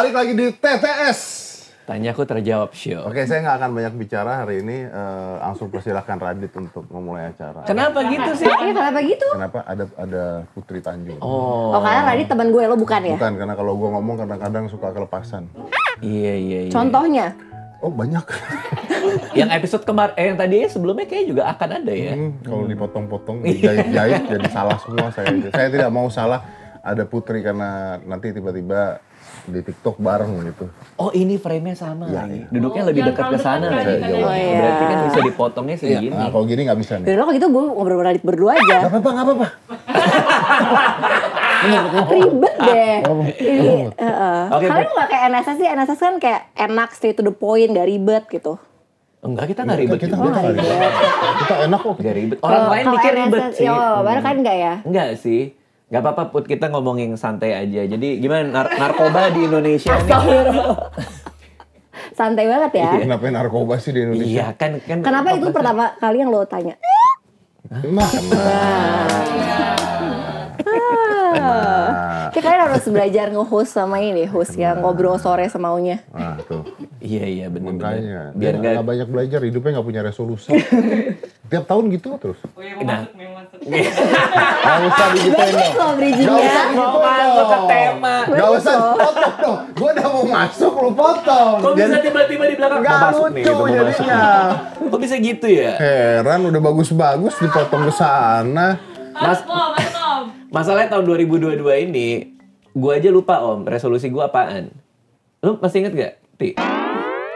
Balik lagi di TTS. Tanya aku terjawab, sih Oke, saya nggak akan banyak bicara hari ini. Uh, langsung persilahkan Radit untuk memulai acara. Kenapa gitu sih? Iya, kenapa gitu? Kenapa ada ada Putri Tanjung? Oh. Oh, karena Radit teman gue, lo bukan ya? Bukan, karena kalau gue ngomong kadang-kadang suka kelepasan. Iya, iya, iya. Contohnya? Oh, banyak. yang episode kemarin eh, yang tadi ya, sebelumnya kayak juga akan ada ya. Hmm, kalau dipotong-potong iya. jahit jahit jadi salah semua saya. Saya tidak mau salah ada putri karena nanti tiba-tiba di TikTok bareng gitu. Oh ini frame-nya sama ya, Ya. Duduknya oh, lebih dekat ke sana nih. Kan, gitu gitu. ya? oh, iya. Berarti kan iya. bisa dipotongnya iya, segini. Iya. Nah, kalau gini gak bisa nih. Dulu kalau gitu gue ngobrol-ngobrol berdua aja. Gak apa-apa, gak apa-apa. Ribet deh. Eh, eh. Oke. Kalian gak kayak NSS sih? NSS kan kayak enak, straight to the point, gak ribet gitu. Enggak, kita iya, gak ribet. Kita, kita, kita, kita, enak kok. gak ribet. Orang lain mikir ribet sih. Oh, kan enggak ya? Enggak sih Gak apa-apa Put, kita ngomongin santai aja. Jadi gimana nar narkoba di Indonesia ini? santai banget ya. Iya. Kenapa narkoba sih di Indonesia? Iya kan kan. Kenapa itu pertama kali yang lo tanya? Hah? Nah, nah. Ah. Kita kalian harus belajar nge-host sama ini, host nah. yang ngobrol sore semaunya. Nah, tuh. iya iya bener Makanya, Biar nggak gak... banyak belajar, hidupnya nggak punya resolusi. Tiap tahun gitu terus. Oh iya, mau nah. masuk, mau masuk. Gak usah di gitu dong. Gak usah mau masuk ke tema. Gak usah potong dong. Gue udah mau masuk, lu potong. Kok bisa tiba-tiba di belakang? Gak lucu jadinya. Kok bisa gitu ya? Heran, udah bagus-bagus dipotong ke sana. Mas, Masalahnya tahun 2022 ini, gue aja lupa om, resolusi gue apaan. Lu masih inget gak, Ti?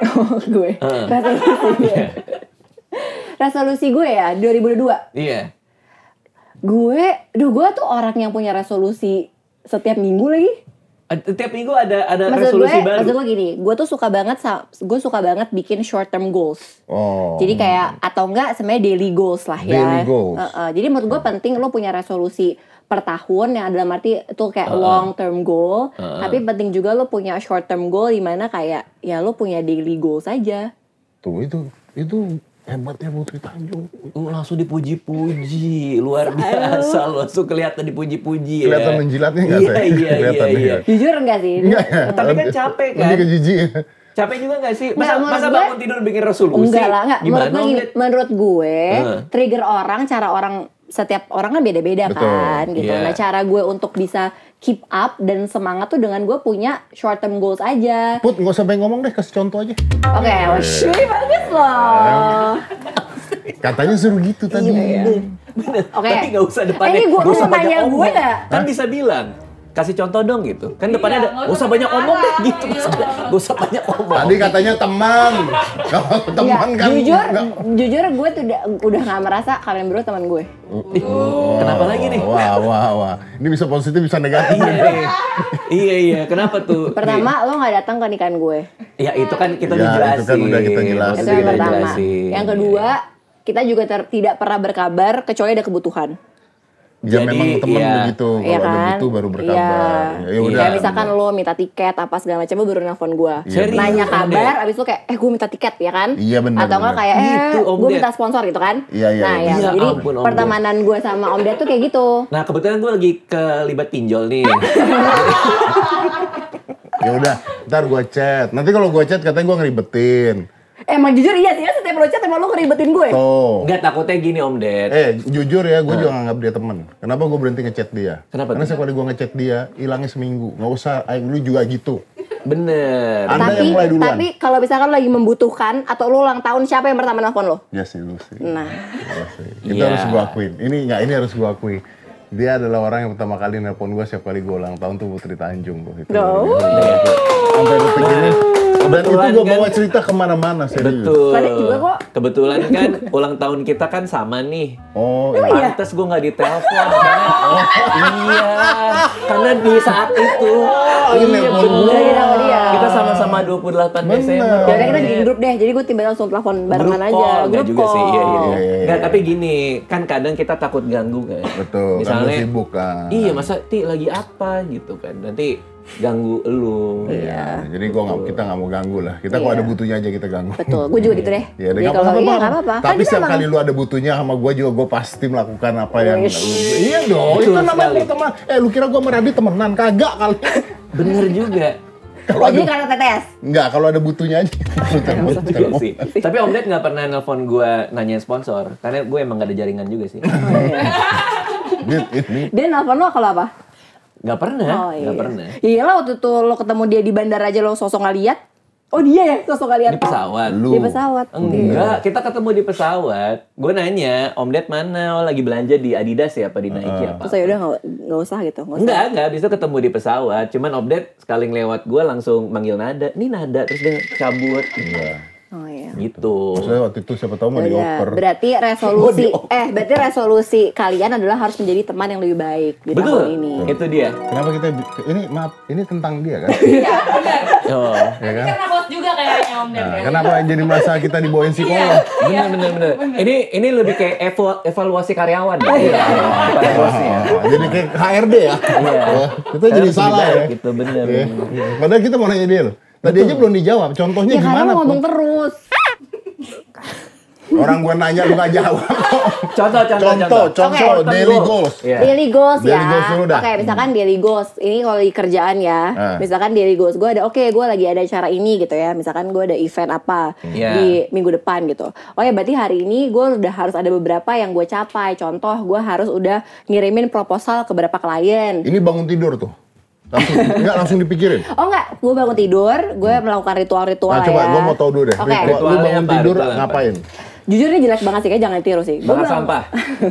Oh, gue. Uh. Resolusi gue. Iya. resolusi gue ya, 2022. Iya. Yeah. Gue, duh gue tuh orang yang punya resolusi setiap minggu lagi. Setiap minggu ada ada maksud resolusi gue, baru. Maksud gue gini, gue tuh suka banget gue suka banget bikin short term goals. Oh. Jadi kayak atau enggak sebenarnya daily goals lah ya. Daily goals. Uh, uh, jadi menurut gue penting lo punya resolusi per tahun yang dalam arti itu kayak uh, long term goal. Uh, tapi penting juga lo punya short term goal di mana kayak ya lo punya daily goal saja. Tuh itu itu hebatnya Putri Tanjung. Lu langsung dipuji-puji, luar biasa. lo langsung kelihatan dipuji-puji ya. Kelihatan menjilatnya nggak iya, sih? Iya, iya, kelihatan iya, iya. Jujur nggak sih? Tapi kan capek kan? Lebih ke kan? jijik ya. Capek juga gak sih? Nah, masa, nah, masa gue, bangun tidur bikin resolusi? Enggak lah, enggak. Gimana? Menurut gue, menurut gue uh. trigger orang, cara orang setiap orang kan beda-beda kan gitu. Yeah. Nah, cara gue untuk bisa keep up dan semangat tuh dengan gue punya short term goals aja. Put, nggak usah ngomong deh, kasih contoh aja. Oke, iya. okay, oh, yeah. bagus loh. Katanya seru gitu tadi. Iya, iya. Oke. Okay. Tapi gak usah depan Eh, ini gue, mau tanya gue gak? Kan bisa bilang kasih contoh dong gitu kan iya, depannya iya, ada gak usah banyak ngomong deh gitu iya. gak usah banyak ngomong tadi katanya teman iya. teman ya, kan jujur enggak. jujur gue tuh udah udah gak merasa kalian berdua teman gue kenapa lagi nih wah wah wah ini bisa positif bisa negatif iya, iya iya, iya. kenapa tuh pertama lo gak datang ke nikahan gue ya itu kan kita ya, dijelasin itu kan udah kita jelasin itu yang pertama yang kedua kita juga tidak pernah berkabar kecuali ada kebutuhan Ya Jadi, memang temen iya. begitu. Kalau ya kan? ada gitu baru berkabar. Iya. Ya, ya udah. Kayak misalkan lo minta tiket apa segala macam gue baru nelfon gue. Ya, Nanya kabar abis itu kayak eh gue minta tiket ya kan? Iya benar. Atau enggak kayak eh gitu, gue minta sponsor gitu kan? Iya iya. Nah, iya. ya. Iya, jadi ampun, pertemanan gue sama Om dia tuh kayak gitu. Nah, kebetulan gue lagi ke kelibat pinjol nih. ya udah, ntar gue chat. Nanti kalau gue chat katanya gue ngeribetin. Eh, emang jujur iya sih, ya, setiap lo chat emang lo ngeribetin gue. Tuh. Gak takutnya gini Om Ded. Eh, jujur ya, gue nah. juga nganggap dia temen. Kenapa gue berhenti ngechat dia? Kenapa? Karena setiap kali gue ngechat dia, hilangnya seminggu. Gak usah, ayo dulu juga gitu. Bener. Anda tapi, yang mulai duluan. Tapi kalau misalkan lagi membutuhkan atau lo ulang tahun siapa yang pertama nelfon lo? Ya sih lu sih. Nah. Ya Itu yeah. harus gue akuin. Ini nggak ini harus gue akui. Dia adalah orang yang pertama kali nelfon gue setiap kali gue ulang tahun tuh Putri Tanjung bro. No. Sampai detik ini kebetulan Dan itu gue kan. bawa cerita kemana-mana serius. Betul. Banyak juga kok. Kebetulan kan ulang tahun kita kan sama nih. Oh, iya. iya. Pantes gue nggak ditelepon. oh, iya. Karena di saat itu. Oh, iya, iya bener. Iya. iya kita sama-sama 28 bener. Desember. Jadi ya kita di grup deh. Jadi gue tiba langsung telepon barengan aja. grup Call. Grup juga call. sih. Iya, iya. iya. Gak, tapi gini. Kan kadang kita takut ganggu kan. Betul. Kan Misalnya, sibuk kan. Iya, masa Ti lagi apa gitu kan. Nanti ganggu lu. Nah, jadi gua nggak kita nggak mau ganggu lah. Kita kalau ada iya. butuhnya aja kita ganggu. Betul. gue juga gitu deh. Iya, jadi iya, iya, nggak apa-apa. Tapi setiap kali lu ada butuhnya sama gue juga gue pasti melakukan apa yang Iya dong. Itu namanya teman. Eh lu kira gue meradi temenan kagak kali. Bener juga. Kalau oh, jadi kalau TTS? Enggak, kalau ada butuhnya aja. sih. Tapi Om Ded nggak pernah nelpon gue nanya sponsor, karena gue emang gak ada jaringan juga sih. Oh, Dit, ini. Dia nelpon lo kalau apa? Gak pernah, oh, iya. gak pernah. Iya lah waktu itu lo ketemu dia di bandara aja lo sosok ngeliat. Oh dia ya sosok ngeliat. Di pesawat. Lu. Di pesawat. Enggak, kita ketemu di pesawat. Gue nanya, Om Ded mana? Oh lagi belanja di Adidas ya apa di Nike uh. apa? Terus ya udah gak, gak usah gitu. Gak Enggak, enggak. bisa ketemu di pesawat. Cuman Om Ded sekali lewat gue langsung manggil Nada. Nih Nada. Terus dia cabut. Iya. Oh iya. Gitu. Maksudnya waktu itu siapa tahu mau ya, dioper. Berarti resolusi eh berarti resolusi kalian adalah harus menjadi teman yang lebih baik di Betul. tahun ini. Betul. Itu dia. Kenapa kita ini maaf ini tentang dia kan? Iya benar. Oh. Ya kan? Karena bos juga kayaknya Om nah, Kenapa jadi masa kita dibawain psikolog? Iya. Iya. bener, bener bener bener. Ini ini lebih kayak evo, evaluasi karyawan. Ah, iya. Evaluasi. Iya. Ah, ah, jadi kayak HRD ya. Iya. Kita jadi salah ya. itu benar. Padahal kita mau nanya dia loh. Tadi aja belum dijawab. Contohnya ya, gimana? Karena ngomong terus. Orang gue nanya lu gak jawab. contoh, contoh, contoh, contoh, okay. Iya. daily goals. Yeah. Daily ya. goals ya. Oke, okay, misalkan hmm. daily goals. Ini kalau di kerjaan ya. Hmm. Misalkan daily goals gue ada oke, okay, gue lagi ada acara ini gitu ya. Misalkan gue ada event apa yeah. Hmm. di iya. minggu depan gitu. Oh ya berarti hari ini gue udah harus ada beberapa yang gue capai. Contoh, gue harus udah ngirimin proposal ke beberapa klien. Ini bangun tidur tuh. Langsung, enggak langsung dipikirin. Oh enggak, gue bangun tidur, gue melakukan ritual-ritual nah, coba, ya. Coba gue mau tau dulu deh. Okay. Ritual, lu bangun apa, tidur ngapain? Apa? Jujur ini jelek banget sih, kayak jangan tiru sih. Gue bangun, sampah.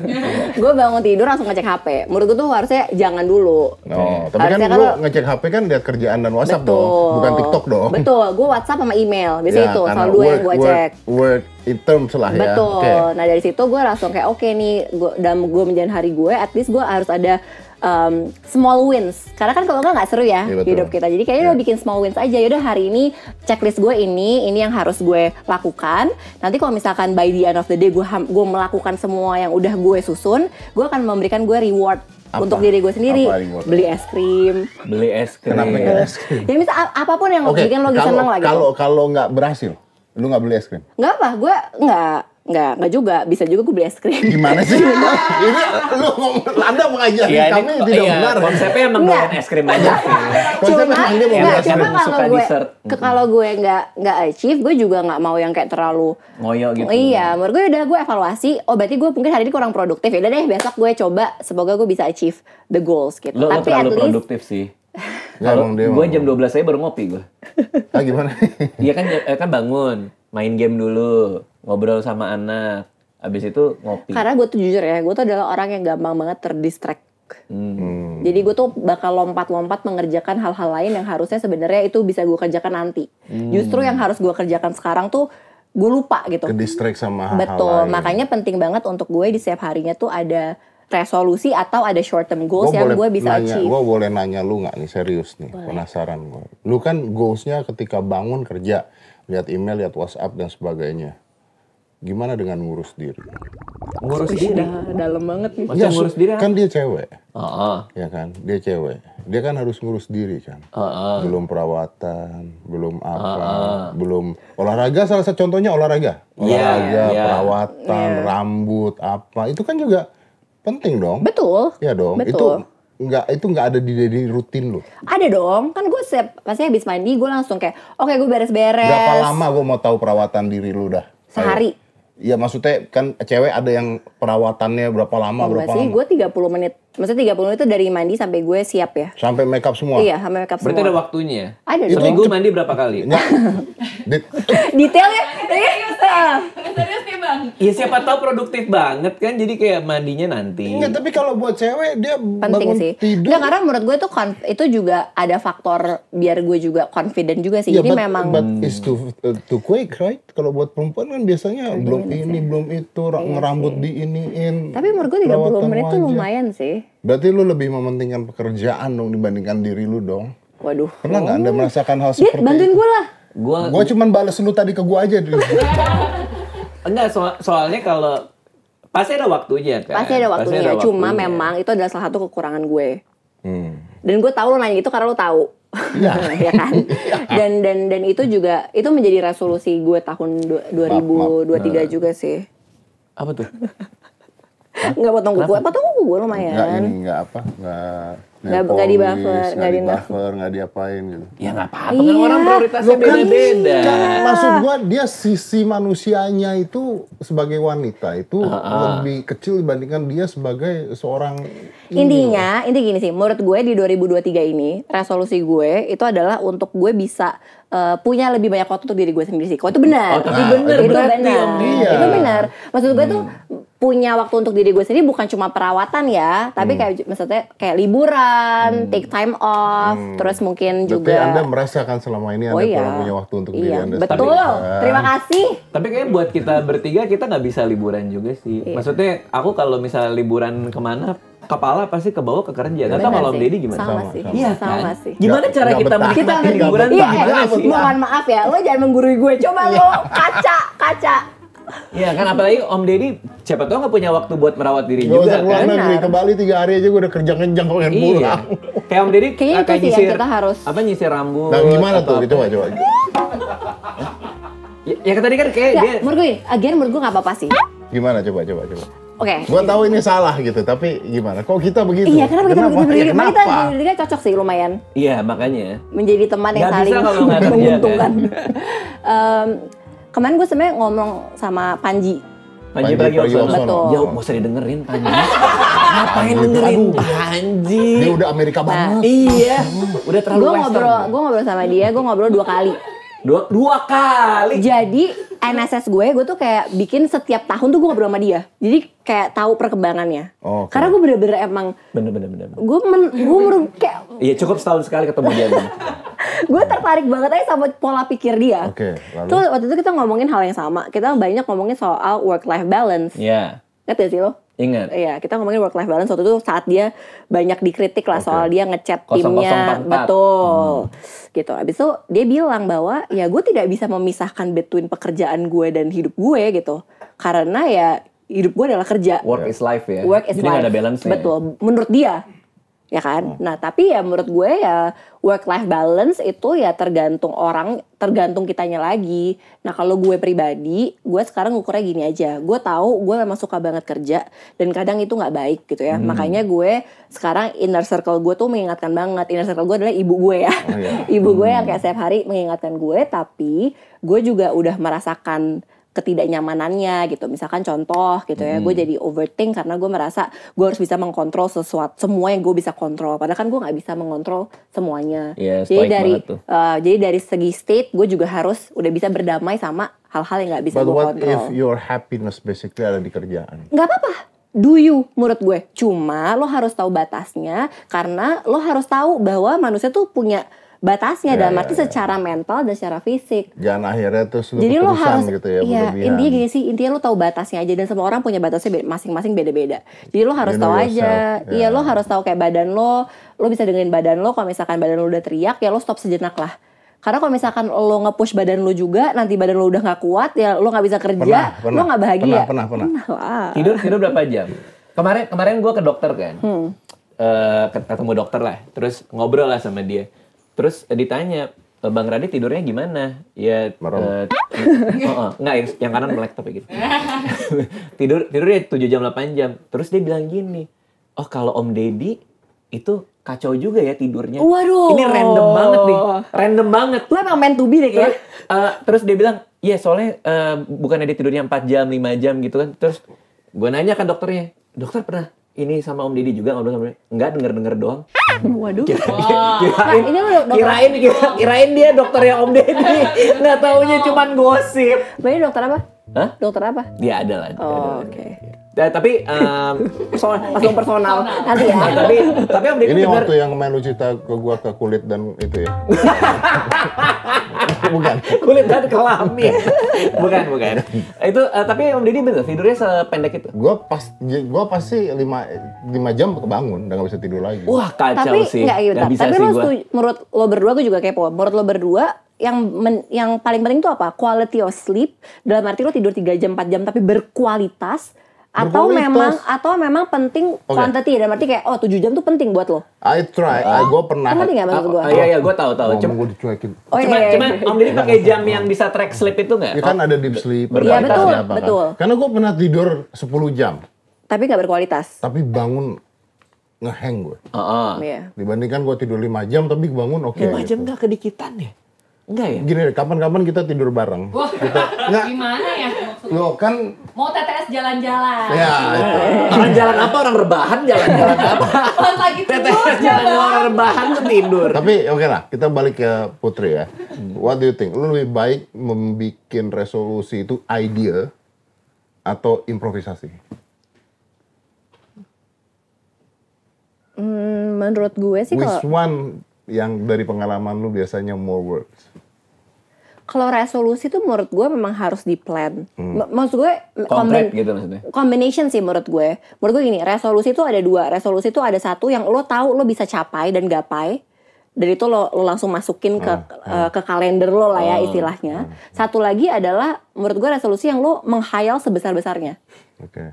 gue bangun tidur langsung ngecek HP. Menurut gue tuh harusnya jangan dulu. Oh, tapi kan harusnya kan gue ngecek HP kan lihat kerjaan dan WhatsApp betul. dong, bukan TikTok dong. Betul, gue WhatsApp sama email, biasanya ya, itu selalu dua yang gue cek. Word, in terms lah Betul. ya. Betul. Okay. Nah dari situ gue langsung kayak oke okay nih, gua, dalam gue menjalani hari gue, at least gue harus ada um, small wins karena kan kalau nggak nggak seru ya, ya hidup kita jadi kayaknya ya. bikin small wins aja yaudah hari ini checklist gue ini ini yang harus gue lakukan nanti kalau misalkan by the end of the day gue gue melakukan semua yang udah gue susun gue akan memberikan gue reward apa? untuk diri gue sendiri beli es krim beli es krim kenapa ya es krim ya misal apapun yang okay. bikin lo seneng lagi kalau kalau nggak berhasil lu nggak beli es krim nggak apa gue nggak Enggak, enggak juga. Bisa juga gue beli es krim. Gimana sih? ini lu ngomong, Anda mengajari ya, kami ini, tidak iya, benar. Konsepnya emang nggak es krim aja. Konsepnya emang dia mau es krim. Kalau gue, dessert. Ke, kalau gue enggak, enggak achieve, gue juga enggak mau yang kayak terlalu ngoyo gitu. Iya, menurut gue udah gue evaluasi. Oh berarti gue mungkin hari ini kurang produktif. Ya udah deh, besok gue coba. Semoga gue bisa achieve the goals gitu. Lo, Tapi lo terlalu at least, produktif sih. Kalau gue jam 12 saya baru ngopi gue. Ah gimana? Iya kan, eh, kan bangun main game dulu, ngobrol sama anak, abis itu ngopi. Karena gue tuh jujur ya, gue tuh adalah orang yang gampang banget terdistract. Hmm. Jadi gue tuh bakal lompat-lompat mengerjakan hal-hal lain yang harusnya sebenarnya itu bisa gue kerjakan nanti. Hmm. Justru yang harus gue kerjakan sekarang tuh gue lupa gitu. Kedistract sama hal-hal Betul, makanya penting banget untuk gue di setiap harinya tuh ada resolusi atau ada short term goals gua yang gue bisa nanya, achieve. Gue boleh nanya lu nggak nih serius nih boleh. penasaran gue. Lu kan goalsnya ketika bangun kerja lihat email, lihat WhatsApp dan sebagainya. Gimana dengan ngurus diri? Ngurus diri dalam banget nih. ya, ngurus diri kan dia cewek. Uh-uh. Ya kan, dia cewek. Dia kan harus ngurus diri kan. Uh-uh. Belum perawatan, belum apa, uh-uh. belum olahraga salah satu contohnya olahraga. Iya, olahraga, yeah, yeah. perawatan, yeah. rambut, apa. Itu kan juga penting dong. Betul. Iya dong. Betul. Itu nggak itu nggak ada di, di rutin lo? Ada dong, kan gue siap pasti habis mandi gue langsung kayak, oke okay, gue beres-beres. Berapa lama gue mau tahu perawatan diri lu dah? Sehari. ya maksudnya kan cewek ada yang perawatannya berapa lama Enggak berapa sih, lama? Gue 30 menit. Maksudnya 30 menit itu dari mandi sampai gue siap ya. Sampai makeup semua. Iya, sampai makeup semua. Berarti ada waktunya ya? Ada dong. Seminggu mandi berapa kali? Detail ya? Serius nih, Iya, iya siapa tahu produktif banget kan jadi kayak mandinya nanti. Enggak, tapi kalau buat cewek dia penting bangun sih. Tidur. karena menurut gue itu itu juga ada faktor biar gue juga confident juga sih. Ya, jadi but, memang but is too, uh, too quick right? Kalau buat perempuan kan biasanya iya, belum iya ini, belum itu, iya rambut ini iniin. Tapi menurut gue 30 menit itu lumayan sih. Berarti lu lebih mementingkan pekerjaan dong dibandingkan diri lu dong. Waduh. Pernah nggak oh. Anda merasakan hal seperti Dit, bantuin gue lah. Gue cuman bales lu tadi ke gue aja dulu. Enggak, so soalnya kalau pasti ada waktunya kan. Pasti ada waktunya, pasti ada waktunya. cuma waktunya. memang itu adalah salah satu kekurangan gue. Hmm. Dan gue tahu lo nanya itu karena lo tahu. Ya. ya kan. Iya. Dan dan dan itu juga itu menjadi resolusi gue tahun 2023 dua tiga juga sih. Apa tuh? Enggak potong kuku, potong kuku gue lumayan. Enggak ini, enggak apa, enggak Nggak, nggak di buffer, nggak di buffer, nggak diapain gitu. Ya nggak apa-apa, kan iya. kan orang prioritasnya kan beda-beda. Kan, maksud gua dia sisi manusianya itu sebagai wanita itu uh -uh. lebih kecil dibandingkan dia sebagai seorang Intinya, inti gini sih, menurut gue di 2023 ini resolusi gue itu adalah untuk gue bisa uh, punya lebih banyak waktu untuk diri gue sendiri sih. Kalau itu benar. Oh, nah, benar. Itu benar. Itu benar. Maksud gue hmm. tuh punya waktu untuk diri gue sendiri bukan cuma perawatan ya, tapi hmm. kayak maksudnya kayak liburan, hmm. take time off, hmm. terus mungkin juga. Anda Anda merasakan selama ini oh Anda iya. punya waktu untuk iya. diri Anda. Betul. Terima iya. kasih. Tapi kayaknya buat kita bertiga kita nggak bisa liburan juga sih. Iya. Maksudnya aku kalau misalnya liburan kemana kepala pasti ke bawah ke kerja. Gak tau kalau Om Deddy gimana? Sama, sih. Iya sama, sama kan? sih. Gimana gak, cara gak kita menikmati kita liburan? Iya, eh, mohon maaf ya, lo jangan menggurui gue. Coba lo kaca, kaca Iya kan apalagi Om Deddy siapa tau nggak punya waktu buat merawat diri gak juga kan. Negeri, ke Bali tiga hari aja gue udah kerja kenjang kok yang iya. pulang. Iya. Kayak Om Deddy kayaknya ya, kita harus. Apa nyisir rambut? Nah gimana tuh itu coba coba. ya, ya tadi kan kayak gak, dia. Menurut gue, again menurut gue nggak apa-apa sih. Gimana coba coba coba. Oke. Okay. Gua tahu ini salah gitu, tapi gimana? Kok kita begitu? Iya, kenapa, kenapa? kita begitu? Ya, kenapa? Kita kan cocok sih lumayan. Iya, makanya. Menjadi teman yang gak saling bisa kalau menguntungkan. Kan? Kemarin gue sebenarnya ngomong sama Panji. Panji, Panji lagi Betul. Ya mau usah didengerin Panji. Ngapain dengerin Panji? Dia udah Amerika nah, banget. iya. Hmm. udah terlalu gua western. ngobrol, gue ngobrol sama dia, gue ngobrol dua kali. Dua, dua kali? Jadi NSS gue gue tuh kayak bikin setiap tahun tuh gue ngobrol sama dia jadi kayak tahu perkembangannya oh, okay. karena gue bener-bener emang bener-bener bener gue men gue meru kayak iya cukup setahun sekali ketemu dia gue tertarik banget aja sama pola pikir dia Oke. Okay, lalu? tuh waktu itu kita ngomongin hal yang sama kita banyak ngomongin soal work life balance Iya. Yeah. Ngerti sih lo Ingat. Iya, kita ngomongin work life balance waktu itu saat dia banyak dikritik lah okay. soal dia ngechat timnya, 0044. betul. Hmm. Gitu. Habis itu dia bilang bahwa ya gue tidak bisa memisahkan between pekerjaan gue dan hidup gue ya, gitu. Karena ya hidup gue adalah kerja. Work is life ya. Work is Jadi life. ada balance ya. Betul. Menurut dia ya kan. Hmm. Nah, tapi ya menurut gue ya work life balance itu ya tergantung orang, tergantung kitanya lagi. Nah, kalau gue pribadi, gue sekarang ukurnya gini aja. Gue tahu gue memang suka banget kerja dan kadang itu nggak baik gitu ya. Hmm. Makanya gue sekarang inner circle gue tuh mengingatkan banget. Inner circle gue adalah ibu gue ya. Oh, iya. ibu hmm. gue yang hmm. kayak setiap hari mengingatkan gue, tapi gue juga udah merasakan ketidaknyamanannya gitu. Misalkan contoh gitu ya, hmm. gue jadi overthink karena gue merasa gue harus bisa mengkontrol sesuatu, semua yang gue bisa kontrol. Padahal kan gue nggak bisa mengontrol semuanya. Yeah, jadi dari uh, jadi dari segi state gue juga harus udah bisa berdamai sama hal-hal yang nggak bisa But what if your happiness basically ada di kerjaan? Gak apa-apa do you menurut gue. Cuma lo harus tahu batasnya karena lo harus tahu bahwa manusia tuh punya batasnya yeah, dalam iya, arti yeah, secara mental dan secara fisik. Jangan akhirnya terus lu Jadi lo harus gitu ya, iya, intinya gini sih, intinya lo tahu batasnya aja dan semua orang punya batasnya masing-masing beda-beda. Jadi lo harus you tahu yourself. aja. Iya, yeah. Iya, lo harus tahu kayak badan lo, lo bisa dengerin badan lo kalau misalkan badan lo udah teriak ya lo stop sejenak lah. Karena kalau misalkan lo ngepush badan lo juga, nanti badan lo udah nggak kuat, ya lo nggak bisa kerja, pernah, pernah, lo nggak bahagia. Pernah, pernah, pernah. pernah tidur tidur berapa jam? Kemarin kemarin gue ke dokter kan, hmm. uh, ketemu dokter lah, terus ngobrol lah sama dia Terus eh, ditanya, eh, Bang Radit tidurnya gimana? Ya Uh, oh, oh, enggak yang, yang kanan melek tapi gitu. tidur tidurnya 7 jam 8 jam. Terus dia bilang gini, "Oh, kalau Om Deddy itu kacau juga ya tidurnya. Waduh. Ini random banget nih. Random banget. Lu emang main to deh kayaknya. Terus, uh, terus dia bilang, iya soalnya uh, bukannya dia tidurnya 4 jam, 5 jam gitu kan. Terus gue nanya kan dokternya, dokter pernah ini sama Om Didi juga ngobrol sama Enggak denger-denger doang. Waduh. Kira, wow. kirain, nah, ini dokter. kirain, kira, kirain dia dokter ya Om Didi. Nggak taunya oh. cuman gosip. Bayi dokter apa? Hah? Dokter apa? Dia adalah. Oh, oke. Okay. Ya, tapi um, soal langsung personal nanti ya. Iya. tapi tapi Om Deddy Ini bener... waktu yang main lu cerita ke gua ke kulit dan itu ya. bukan. Kulit dan kelamin. bukan, bukan. Itu uh, tapi Om Deddy bener tidurnya sependek itu. Gua pas ya, gua pasti lima 5 jam kebangun dan gak bisa tidur lagi. Wah, kacau tapi, sih. Gak, gitu. bisa tapi sih lo gua. menurut lo berdua gue juga kepo. Menurut lo berdua yang men, yang paling penting itu apa? Quality of sleep. Dalam arti lo tidur 3 jam 4 jam tapi berkualitas atau memang atau memang penting okay. quantity dan berarti kayak oh 7 jam tuh penting buat lo I try uh, I oh. gue pernah kan ngerti nggak ya maksud ah, gue ah, iya iya gue tahu tahu cuma gue dicuekin oh, cuma iya, iya. cuma iya. om Didi pakai jam yang bisa track sleep itu nggak ya kan ada deep iya, sleep iya betul apa, betul karena gue pernah tidur 10 jam tapi nggak berkualitas tapi bangun ngeheng gue uh -uh. Iya. dibandingkan gue tidur 5 jam tapi bangun oke okay, 5 jam gitu. kedikitan ya Enggak ya? Gini deh, kapan-kapan kita tidur bareng. Wah, kita, enggak. gimana ya maksudnya? Lo kan... Mau TTS jalan-jalan. Ya, Jalan-jalan apa? Orang rebahan jalan-jalan apa? Pas lagi tidur, TTS jalan orang rebahan tuh tidur. Tapi oke okay lah, kita balik ke Putri ya. What do you think? Lo lebih baik membuat resolusi itu ideal atau improvisasi? Hmm, menurut gue sih kalau... Which one yang dari pengalaman lu biasanya more works? Kalau resolusi tuh menurut gue memang harus di plan. Hmm. Maksud gue combination gitu maksudnya. Combination sih menurut gue. Menurut gue gini, resolusi itu ada dua. Resolusi itu ada satu yang lo tahu lo bisa capai dan gapai. Dari itu lo, lo langsung masukin ke hmm. uh, ke kalender lo lah ya hmm. istilahnya. Hmm. Satu lagi adalah menurut gue resolusi yang lo menghayal sebesar-besarnya. Oke. Okay.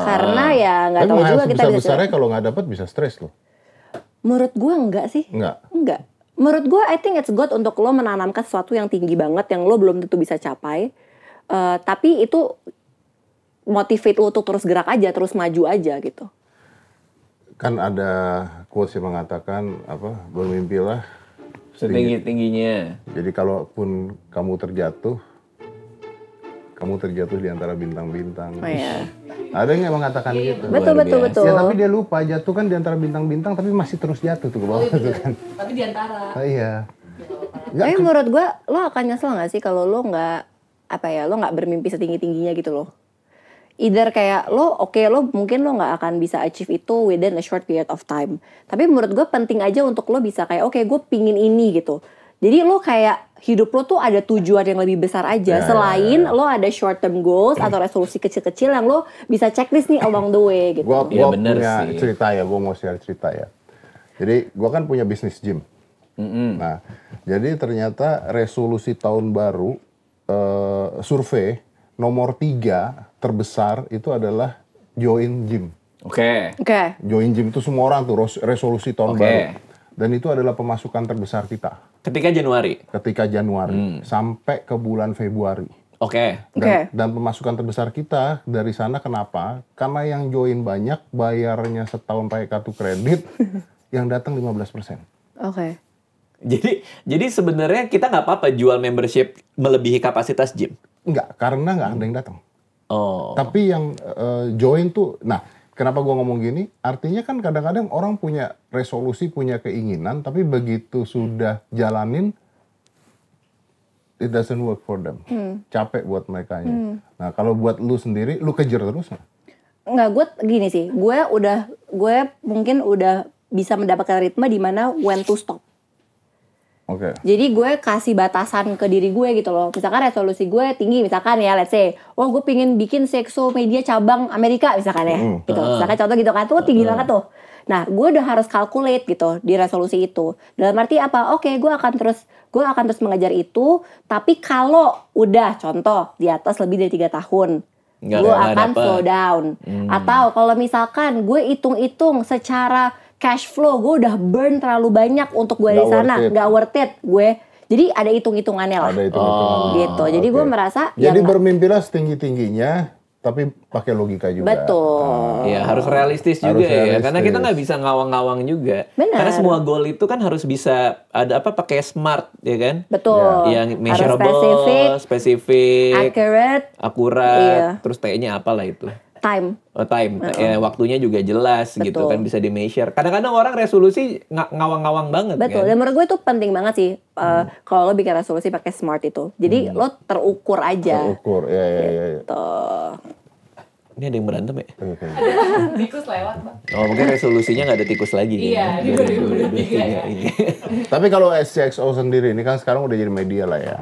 Karena ya nggak tahu juga kita bisa besarnya kalau nggak dapat bisa stres lo. Menurut gue enggak sih. Enggak. Enggak. Menurut gue I think it's good untuk lo menanamkan sesuatu yang tinggi banget yang lo belum tentu bisa capai. Uh, tapi itu motivate lo untuk terus gerak aja, terus maju aja gitu. Kan ada quotes yang mengatakan apa bermimpilah setinggi tingginya. Jadi kalaupun kamu terjatuh, kamu terjatuh di antara bintang-bintang. Oh, iya. Ada yang mengatakan iya. gitu. Betul, betul, betul. Ya, tapi dia lupa jatuh kan di antara bintang-bintang tapi masih terus jatuh tuh ke bawah oh, iya, kan. Tapi di antara. Oh, iya. Gak, tapi menurut gue lo akan nyesel gak sih kalau lo nggak apa ya lo nggak bermimpi setinggi tingginya gitu loh either kayak lo oke okay, lo mungkin lo nggak akan bisa achieve itu within a short period of time tapi menurut gue penting aja untuk lo bisa kayak oke okay, gue pingin ini gitu jadi lo kayak hidup lo tuh ada tujuan yang lebih besar aja yeah, ya, selain yeah, yeah. lo ada short term goals atau resolusi kecil-kecil yang lo bisa checklist nih along the way gitu. Gua, iya, gua ya, bener punya sih. cerita ya, gua mau share cerita ya. Jadi gua kan punya bisnis gym. Mm -hmm. Nah, jadi ternyata resolusi tahun baru uh, survei nomor tiga terbesar itu adalah join gym. Oke. Okay. Oke. Okay. Join gym itu semua orang tuh resolusi tahun okay. baru. Dan itu adalah pemasukan terbesar kita. Ketika Januari. Ketika Januari hmm. sampai ke bulan Februari. Oke. Okay. Dan, okay. dan pemasukan terbesar kita dari sana kenapa? Karena yang join banyak bayarnya setahun pakai kartu kredit yang datang 15%. Oke. Okay. Jadi jadi sebenarnya kita nggak apa-apa jual membership melebihi kapasitas gym. Enggak, karena nggak ada yang datang. Oh. Tapi yang uh, join tuh nah kenapa gue ngomong gini? Artinya kan kadang-kadang orang punya resolusi, punya keinginan, tapi begitu sudah jalanin, it doesn't work for them. Hmm. Capek buat mereka. Hmm. Nah kalau buat lu sendiri, lu kejar terus nggak? Nggak, gue gini sih. Gue udah, gue mungkin udah bisa mendapatkan ritme di mana when to stop. Oke. Okay. Jadi gue kasih batasan ke diri gue gitu loh. Misalkan resolusi gue tinggi misalkan ya let's say, oh gue pingin bikin sekso media cabang Amerika misalkan ya. Mm. Gitu. Ah. Misalkan contoh gitu kan tuh tinggi ah. banget tuh. Nah, gue udah harus calculate gitu di resolusi itu. Dalam arti apa? Oke, okay, gue akan terus gue akan terus mengejar itu, tapi kalau udah contoh di atas lebih dari tiga tahun, gue akan slow down. Hmm. Atau kalau misalkan gue hitung-hitung secara cash flow gue udah burn terlalu banyak untuk gue di sana nggak worth it gue jadi ada hitung-hitungannya lah. Ada hitung-hitungan. Oh, gitu. Jadi gue merasa ya Jadi yang... bermimpilah setinggi-tingginya tapi pakai logika juga. Betul. Iya, ya harus realistis harus juga realistis. ya. Karena kita nggak bisa ngawang-ngawang juga. Benar. Karena semua goal itu kan harus bisa ada apa pakai smart ya kan? Betul. Ya. Yang measurable, spesifik, spesifik, accurate, akurat, iya. terus T-nya apalah itu time. Oh, time. Uh -uh. Ya, waktunya juga jelas gitu Betul. gitu kan bisa di measure. Kadang-kadang orang resolusi ngawang-ngawang banget Betul. Kan? Dan menurut gue itu penting banget sih eh, hmm. uh, kalau lo bikin resolusi pakai smart itu. Jadi hmm. lo terukur aja. Terukur. Ya ya gitu. ya. ya. Gitu. Ini ada yang berantem ya? tikus lewat, Pak. Oh, mungkin resolusinya nggak ada tikus lagi. Iya, kan? di 2023 ya. Iya, iya. Tapi kalau SCXO sendiri ini kan sekarang udah jadi media lah ya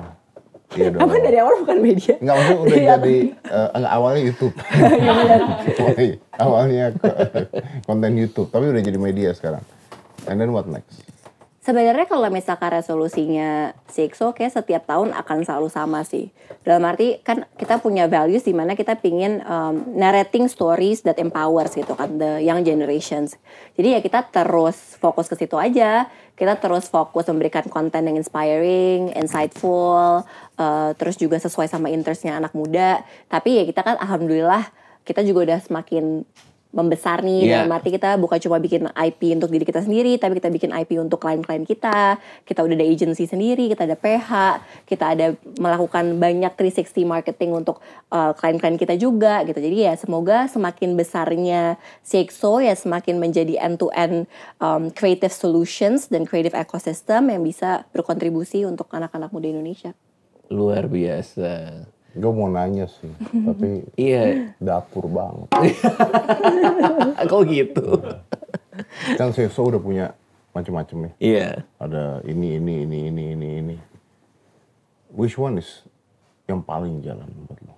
Iya dong. Apa dari awal bukan media? Enggak mau udah dari iya. jadi uh, eh, enggak awalnya YouTube. Iya, awalnya konten YouTube, tapi udah jadi media sekarang. And then what next? Sebenarnya kalau misalkan resolusinya CXO kayak setiap tahun akan selalu sama sih. Dalam arti kan kita punya values di mana kita pingin um, narrating stories that empowers gitu kan the young generations. Jadi ya kita terus fokus ke situ aja. Kita terus fokus memberikan konten yang inspiring, insightful, uh, terus juga sesuai sama interestnya anak muda. Tapi ya kita kan alhamdulillah kita juga udah semakin membesar nih yeah. dalam arti kita bukan cuma bikin IP untuk diri kita sendiri tapi kita bikin IP untuk klien-klien kita kita udah ada agency sendiri kita ada PH kita ada melakukan banyak 360 marketing untuk klien eh, klien-klien kita juga gitu jadi ya semoga semakin besarnya CXO ya semakin menjadi end to end um, creative solutions dan creative ecosystem yang bisa berkontribusi untuk anak-anak muda Indonesia luar biasa Gue mau nanya sih, tapi iya dapur banget. Kok gitu? kan Seso udah punya macam-macam nih. Iya. Ada ini, ini, ini, ini, ini, ini. Which one is yang paling jalan buat lo?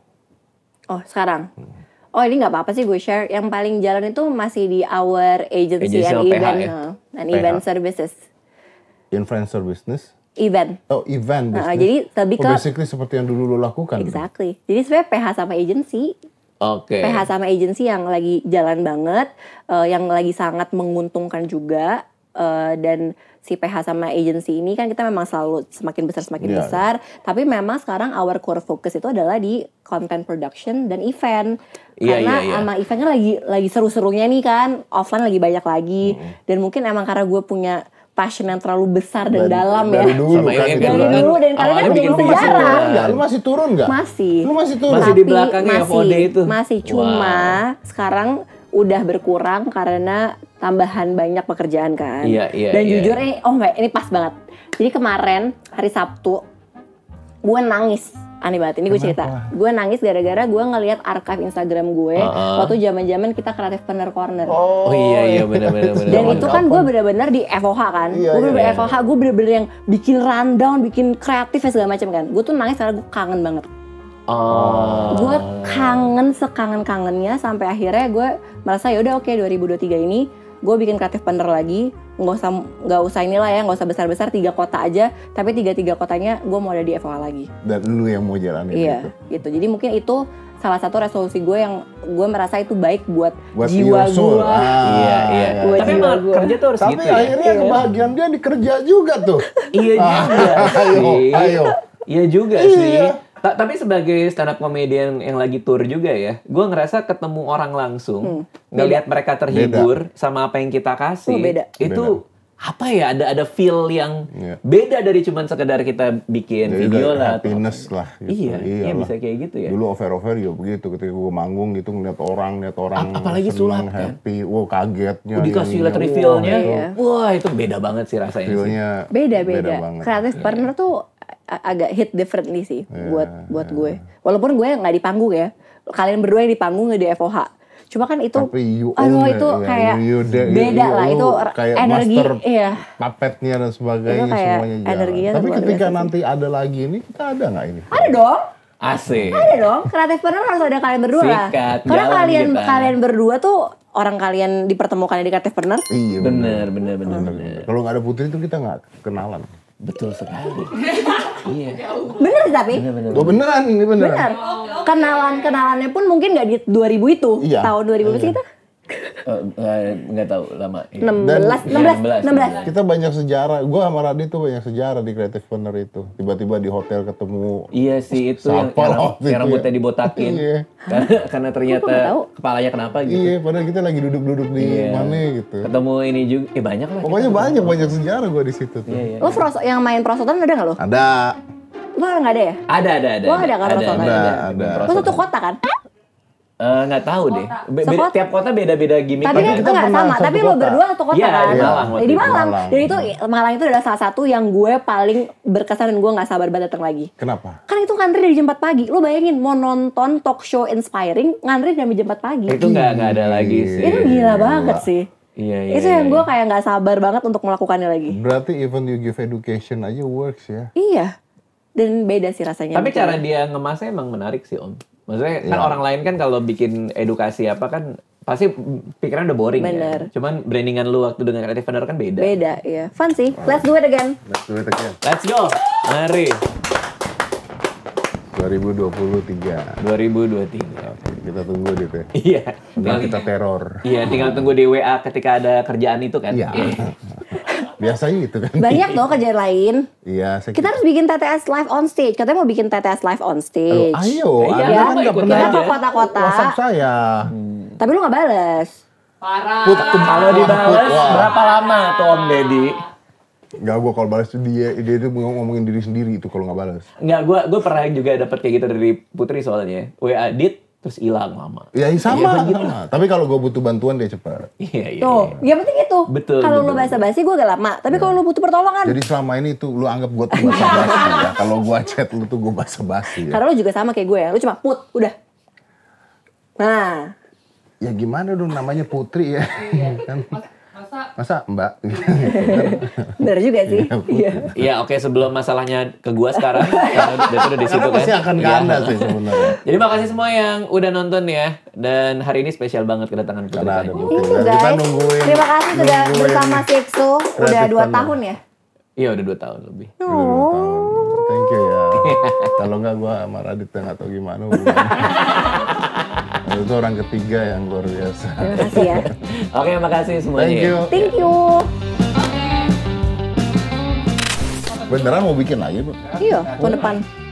Oh sekarang? Hmm. Oh ini nggak apa-apa sih gue share. Yang paling jalan itu masih di our agency, agency and event, ya? Uh, and event services. Influencer business? event. Oh, event jadi lebih oh, ke oh, basically seperti yang dulu lo lakukan. Kan? Exactly. Dong. Jadi sebenarnya PH sama agency Oke. Okay. PH sama agency yang lagi jalan banget, uh, yang lagi sangat menguntungkan juga uh, dan si PH sama agency ini kan kita memang selalu semakin besar semakin yeah. Ya. besar, tapi memang sekarang our core focus itu adalah di content production dan event. Yeah, karena yeah, yeah. sama eventnya lagi lagi seru-serunya nih kan, offline lagi banyak lagi mm. dan mungkin emang karena gue punya passion yang terlalu besar dan dalam ya. dari ya. Dulu, Sama kan, dari kan dulu, dan kalian kan bikin sejarah. lu masih turun enggak? Masih. Lu masih turun. Masih di belakangnya masih, FOD itu. Masih cuma wow. sekarang udah berkurang karena tambahan banyak pekerjaan kan. Iya, iya. Dan iya. jujur ini eh, oh my, ini pas banget. Jadi kemarin hari Sabtu gue nangis aneh banget ini gue cerita gue nangis gara-gara gue ngelihat archive Instagram gue uh ah, -huh. Ah. waktu zaman-zaman kita kreatif partner corner oh, oh iya iya benar-benar dan itu kan gue benar-benar di FOH kan iya, gue benar iya. iya. FOH gue bener benar yang bikin rundown bikin kreatif ya segala macam kan gue tuh nangis karena gue kangen banget Oh. Ah. Gue kangen sekangen kangennya sampai akhirnya gue merasa ya udah oke okay, 2023 ini gue bikin kreatif partner lagi nggak usah nggak usah inilah ya nggak usah besar besar tiga kota aja tapi tiga tiga kotanya gue mau ada di FOA lagi dan lu yang mau jalan iya, itu gitu jadi mungkin itu salah satu resolusi gue yang gue merasa itu baik buat, buat jiwa gue iya, ah, iya. iya iya buat tapi jiwa gua. kerja tuh harus tapi gitu tapi ya. akhirnya ya. kebahagiaan dia dikerja juga tuh iya ah, juga ayo ayo iya juga iya. sih Ta tapi sebagai stand up comedian yang lagi tour juga ya, gue ngerasa ketemu orang langsung, hmm. ngelihat mereka terhibur beda. sama apa yang kita kasih, oh, beda. itu beda apa ya ada ada feel yang yeah. beda dari cuman sekedar kita bikin Jadi video lah happiness atau... lah gitu. iya iya bisa kayak gitu ya dulu over over ya begitu ketika gue manggung gitu ngeliat orang ngeliat orang A apalagi senang, sulap ya? happy kan? wow kagetnya oh, dikasih lihat refillnya, iya. wah, itu. beda banget sih rasanya sih. beda beda, beda banget. Iya. partner tuh agak hit differently sih yeah, buat iya, buat yeah. gue. Walaupun gue nggak di panggung ya. Kalian berdua yang di panggung di FOH. Cuma kan itu anu itu ya, kayak you, you, you, beda you, lah itu kayak energi yeah. papetnya dan sebagainya itu kayak semuanya jalan. Energinya Tapi ketika biasa. nanti ada lagi ini kita ada nggak ini? Ada dong. Asik. Ada dong, kreatif benar harus ada kalian berdua Sikat, lah. Karena kalian kita. kalian berdua tuh orang kalian dipertemukan di kreatif benar? Iya. benar benar benar. bener. Kalau nggak ada putri itu kita nggak kenalan. Betul sekali. iya. Bener tapi. Bener, bener, bener. Oh, beneran, ini beneran. Bener. Kenalan kenalannya pun mungkin nggak di 2000 itu. Iya. Tahun 2000 iya. kita Eh, eh, nggak uh, tahu lama. Ya. 16, Dan, 16, 16, 16. Kita banyak sejarah. Gue sama Radit tuh banyak sejarah di Creative owner itu. Tiba-tiba di hotel ketemu. Iya sih itu yang, yang, yang ya. rambutnya ya. dibotakin. Iya. karena, karena ternyata kepalanya kenapa gitu. Iya, padahal kita lagi duduk-duduk di iya. mana gitu. Ketemu ini juga, eh banyak lah. Pokoknya banyak banyak, banyak sejarah gue di situ tuh. Iya, iya, lo pros yang main prosotan ada nggak lo? Ada. Lo nggak ada ya? Ada, ada, ada. Lo ada, ada kan prosotan? Ada, ada. ada. Lo tutup kota kan? Eh, nggak uh, tahu kota. deh. Be -be tiap kota beda-beda gimmick. Tapi kan kita nggak sama. Tapi lo berdua satu kota ya, kan? Iya, Malang. Jadi di Malang. itu Malang itu adalah salah satu yang gue paling berkesan dan gue nggak sabar banget datang lagi. Kenapa? Kan itu ngantri dari jam empat pagi. Lo bayangin mau nonton talk show inspiring ngantri dari jam empat pagi. Itu nggak hmm. ada lagi sih. Itu gila banget sih. Iya, iya, itu iya, yang iya. gue kayak nggak sabar banget untuk melakukannya lagi. Berarti even you give education aja works ya? Iya, dan beda sih rasanya. Tapi gitu. cara dia ngemasnya emang menarik sih om. Maksudnya kan ya. orang lain kan kalau bikin edukasi apa kan pasti pikiran udah boring ya. Bener. ya. Cuman brandingan lu waktu dengan kreatif vendor kan beda. Beda, iya. Fun sih. Let's do it again. Let's do it again. Let's go. Mari. 2023. 2023. Oke, kita tunggu gitu Iya. Tinggal kita teror. Iya, tinggal tunggu di WA ketika ada kerjaan itu kan. Iya. Biasanya gitu kan. Banyak dong kerjaan lain. Iya. Saya kita harus bikin TTS live on stage. Katanya mau bikin TTS live on stage. ayo, ayo. Ya, kan gak pernah. Kita ke kota-kota. WhatsApp saya. Hmm. Tapi lu gak bales. Parah. Put, kalau dibales berapa lama tuh Om Deddy? Gak gue kalau balas tuh dia dia itu ngomongin diri sendiri itu kalau nggak balas. Enggak, gue gue pernah juga dapat kayak gitu dari Putri soalnya. WA Dit terus hilang lama. Ya, ya sama, ya, gitu. sama. Tapi kalau gue butuh bantuan dia cepat. Iya, iya. Tuh, ya. penting itu. Betul. Kalau lo bahasa basi gue gak lama, tapi kalau iya. lo butuh pertolongan. Jadi selama ini tuh lo anggap gue tuh bahasa basi ya. Kalau gue chat lo tuh gue bahasa basi ya. Karena lo juga sama kayak gue ya, lo cuma put, udah. Nah. Ya gimana dong namanya putri ya. Iya. Kan masa mbak gitu kan. bener juga sih iya ya, oke sebelum masalahnya ke gua sekarang karena itu udah di situ kan pasti akan ke ya. anda sih sebenarnya jadi makasih semua yang udah nonton ya dan hari ini spesial banget kedatangan ada kita nungguin terima kasih sudah bersama Sixo udah dua tahun ya iya udah dua tahun lebih oh. dua tahun thank you ya kalau nggak gua di tengah atau gimana itu orang ketiga yang luar biasa. Terima kasih ya. Oke, okay, makasih semuanya. Thank you. Thank you. Beneran mau bikin lagi, Bu? Iya, tahun depan.